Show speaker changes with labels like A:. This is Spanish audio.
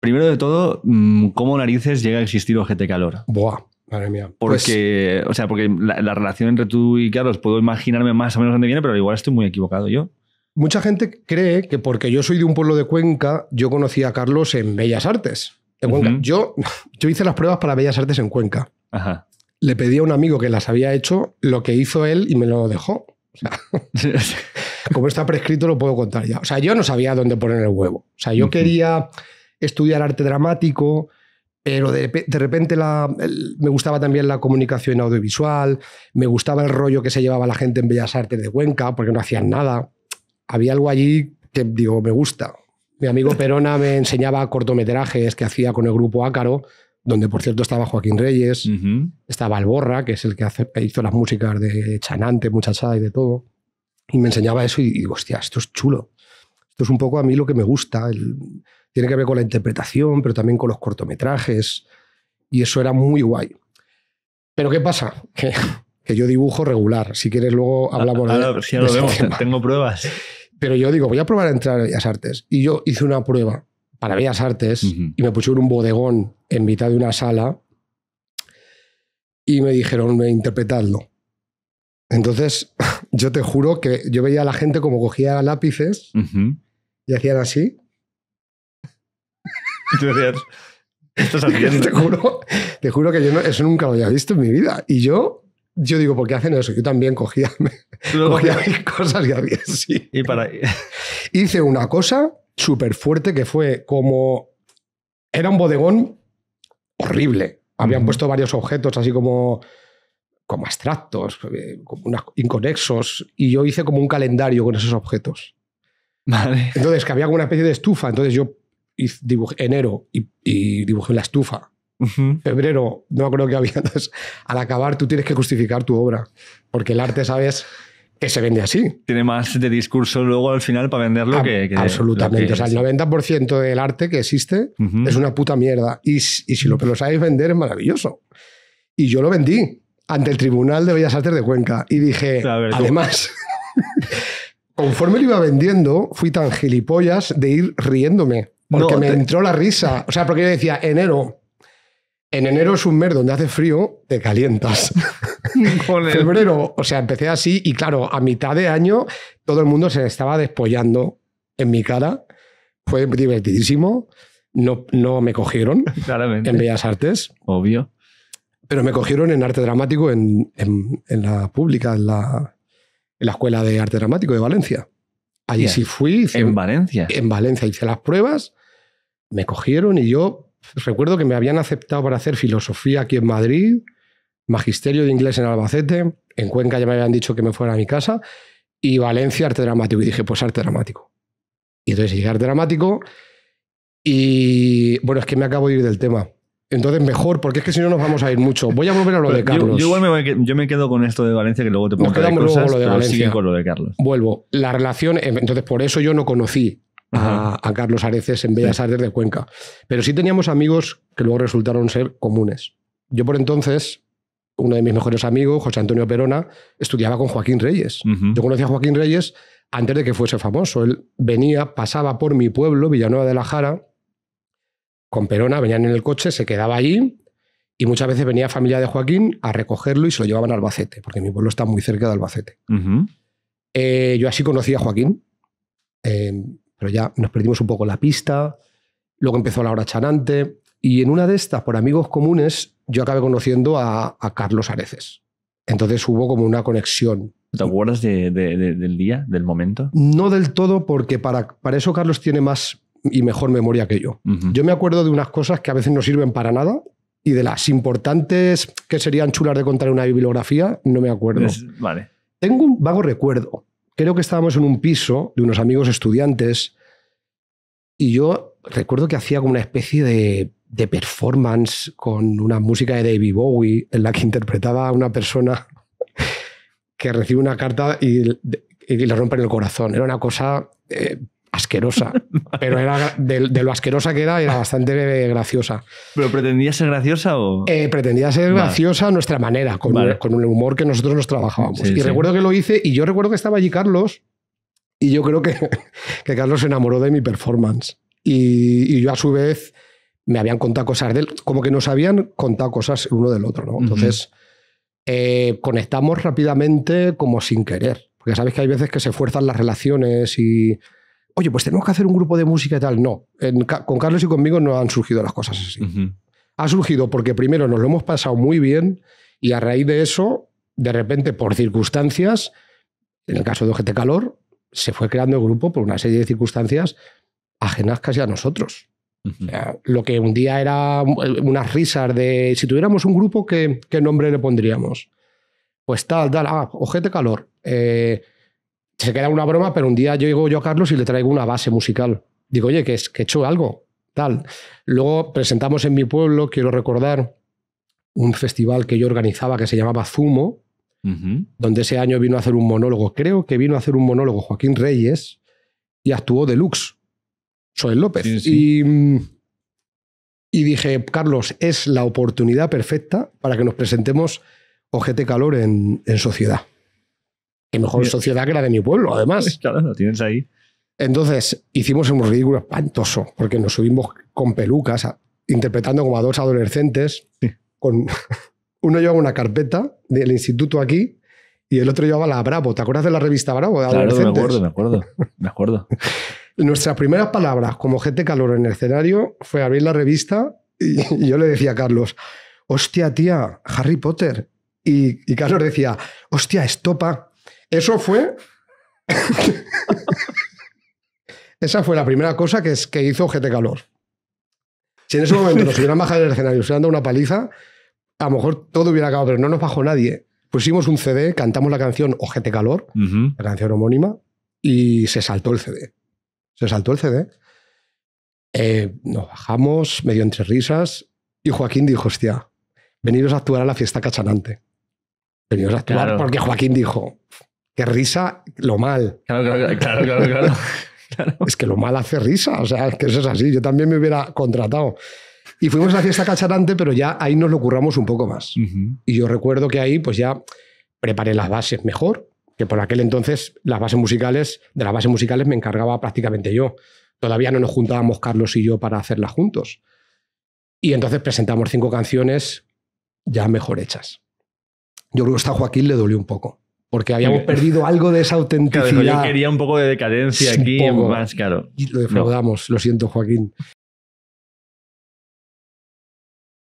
A: Primero de todo, mm, ¿cómo narices llega a existir OGT Calor? Buah. Madre mía. Porque, pues o sea, porque la, relación entre tú y Carlos puedo imaginarme más o menos dónde viene, pero igual estoy muy equivocado yo. Mucha gente cree que porque yo soy de un pueblo de Cuenca, yo conocí a Carlos en Bellas Artes. yo, yo hice las pruebas para Bellas Artes en Cuenca. Le pedí a un amigo que las había hecho lo que hizo él y me lo dejó. como está prescrito, lo puedo contar ya. O sea, yo no sabía dónde poner el huevo. O sea, yo quería estudiar arte dramático, pero de, repente la, me gustaba también la comunicación audiovisual, me gustaba el rollo que se llevaba la gente en Bellas Artes de Cuenca, porque no hacían nada. Había algo allí que digo, me gusta. Mi amigo Perona me enseñaba cortometrajes que hacía con el grupo Ácaro, donde por cierto estaba Joaquín Reyes, estaba Alborra, que es el que hizo las músicas de Chanante, Muchachada y de todo. Y me enseñaba eso y digo, hostia, esto es chulo. Esto es un poco a mí lo que me gusta, el, tiene que ver con la interpretación, pero también con los cortometrajes, y eso era muy guay. Pero ¿qué pasa? Que, yo dibujo regular, si quieres luego hablamos ah, ah, de, si ya lo vemos, tengo pruebas. Pero yo digo, voy a probar a entrar a Bellas Artes, y yo hice una prueba para Bellas Artes y me pusieron un bodegón en mitad de una sala y me dijeron, interpretadlo. Entonces, yo te juro que yo veía a la gente como cogía lápices y hacían así Esto es te, juro, te juro que yo eso nunca lo había visto en mi vida. Y yo, yo digo, ¿por qué hacen eso? Yo también cogía, cosas y había para Hice una cosa súper fuerte que fue como. Era un bodegón horrible. Habían puesto varios objetos así como como abstractos, eh, como inconexos, y yo hice como un calendario con esos objetos. Vale. Entonces, que había como una especie de estufa, entonces yo y dibujé enero y, y dibujé la estufa. Febrero, no creo que había. al acabar, tú tienes que justificar tu obra. Porque el arte, sabes, que se vende así. Tiene más de discurso luego al final para venderlo que, Absolutamente. o sea, el 90% del arte que existe es una puta mierda. Y, si lo, lo sabéis vender, es maravilloso. Y yo lo vendí ante el Tribunal de Bellas Artes de Cuenca. Y dije, además. Conforme lo iba vendiendo, fui tan gilipollas de ir riéndome. Porque me entró la risa. O sea, porque yo decía, enero. En enero es un mes donde hace frío, te calientas. Joder. Febrero, o sea, empecé así y claro, a mitad de año todo el mundo se estaba despollando en mi cara. Fue divertidísimo. No, no me cogieron en Bellas Artes. Obvio. Pero me cogieron en arte dramático en, la pública, en la, en la Escuela de Arte Dramático de Valencia. Allí sí fui. ¿En Valencia? En Valencia hice las pruebas me cogieron y yo recuerdo que me habían aceptado para hacer filosofía aquí en Madrid, magisterio de inglés en Albacete, en Cuenca ya me habían dicho que me fuera a mi casa, y Valencia arte dramático. Y dije, pues arte dramático. Y entonces llegué a arte dramático y bueno, es que me acabo de ir del tema. Entonces mejor, porque es que si no nos vamos a ir mucho. Voy a volver a lo de Carlos. Yo, me, yo, me, quedo con esto de Valencia, que luego te pongo nos cosas, lo de Valencia. con lo de Carlos. Vuelvo. La relación, em, entonces por eso yo no conocí a, Carlos Areces en Bellas Artes de Cuenca. Pero sí teníamos amigos que luego resultaron ser comunes. Yo por entonces, uno de mis mejores amigos, José Antonio Perona, estudiaba con Joaquín Reyes. Yo conocía a Joaquín Reyes antes de que fuese famoso. Él venía, pasaba por mi pueblo, Villanueva de la Jara, con Perona, venían en el coche, se quedaba allí y muchas veces venía familia de Joaquín a recogerlo y se lo llevaban a Albacete, porque mi pueblo está muy cerca de Albacete. Eh, yo así conocí a Joaquín. Eh, pero ya nos perdimos un poco la pista. Luego empezó la hora chanante. Y en una de estas, por amigos comunes, yo acabé conociendo a, Carlos Areces. Entonces hubo como una conexión. ¿Te acuerdas del día, del momento? No del todo, porque para, eso Carlos tiene más y mejor memoria que yo. Yo me acuerdo de unas cosas que a veces no sirven para nada y de las importantes que serían chulas de contar en una bibliografía, no me acuerdo. vale. Tengo un vago recuerdo creo que estábamos en un piso de unos amigos estudiantes y yo recuerdo que hacía como una especie de, performance con una música de David Bowie en la que interpretaba a una persona que recibe una carta y, la rompe en el corazón. Era una cosa eh, asquerosa. pero era de, lo asquerosa que era, era bastante graciosa. ¿Pero pretendía ser graciosa o...? Eh, pretendía ser graciosa a nuestra manera, con, el humor que nosotros nos trabajábamos. y recuerdo que lo hice, y yo recuerdo que estaba allí Carlos, y yo creo que, que Carlos se enamoró de mi performance. Y, yo a su vez me habían contado cosas de él, como que nos habían contado cosas uno del otro, ¿no? Entonces... Eh, conectamos rápidamente como sin querer. Porque sabes que hay veces que se fuerzan las relaciones y, oye, pues tenemos que hacer un grupo de música y tal. No, con Carlos y conmigo no han surgido las cosas así. Ha surgido porque primero nos lo hemos pasado muy bien y a raíz de eso, de repente, por circunstancias, en el caso de Ojete Calor, se fue creando el grupo por una serie de circunstancias ajenas casi a nosotros. lo que un día era unas risas de si tuviéramos un grupo, ¿qué, qué nombre le pondríamos? Pues tal, tal, ah, ojete calor. Eh, se queda una broma, pero un día yo llego yo a Carlos y le traigo una base musical. Digo, oye, que, es, que he hecho algo, tal. Luego presentamos en mi pueblo, quiero recordar, un festival que yo organizaba que se llamaba Zumo, donde ese año vino a hacer un monólogo. Creo que vino a hacer un monólogo Joaquín Reyes y actuó Deluxe, Soy López. Mm, y, dije, Carlos, es la oportunidad perfecta para que nos presentemos Ojete Calor en sociedad. Qué mejor sociedad que la de mi pueblo, además. Claro, lo tienes ahí. Entonces, hicimos un ridículo espantoso, porque nos subimos con pelucas, interpretando como a dos adolescentes. Con... Uno llevaba una carpeta del instituto aquí y el otro llevaba la Bravo. ¿Te acuerdas de la revista Bravo? De claro, me acuerdo, me acuerdo. Me acuerdo. Nuestras primeras palabras como gente calor en el escenario fue abrir la revista y, yo le decía a Carlos, hostia, tía, Harry Potter. Y, y Carlos decía, hostia, estopa. Eso fue... Esa fue la primera cosa que, es, que hizo GT Calor. Si en ese momento nos hubieran bajado del escenario, se hubieran una paliza, a lo mejor todo hubiera acabado, pero no nos bajó nadie. Pusimos un CD, cantamos la canción Ojete Calor, la canción homónima, y se saltó el CD. Se saltó el CD. Eh, nos bajamos, medio entre risas, y Joaquín dijo, hostia, veniros a actuar a la fiesta cachanante. Veniros a actuar porque Joaquín dijo, risa lo mal. Es que lo mal hace risa, o sea, que eso es así. Yo también me hubiera contratado. Y fuimos a la fiesta cacharante, pero ya ahí nos lo curramos un poco más. Y yo recuerdo que ahí pues ya preparé las bases mejor, que por aquel entonces las bases musicales, de las bases musicales me encargaba prácticamente yo. Todavía no nos juntábamos Carlos y yo para hacerlas juntos. Y entonces presentamos cinco canciones ya mejor hechas. Yo creo que hasta Joaquín le dolió un poco porque habíamos perdido algo de esa autenticidad. yo quería un poco de decadencia aquí, más claro. Y lo defraudamos, lo siento, Joaquín.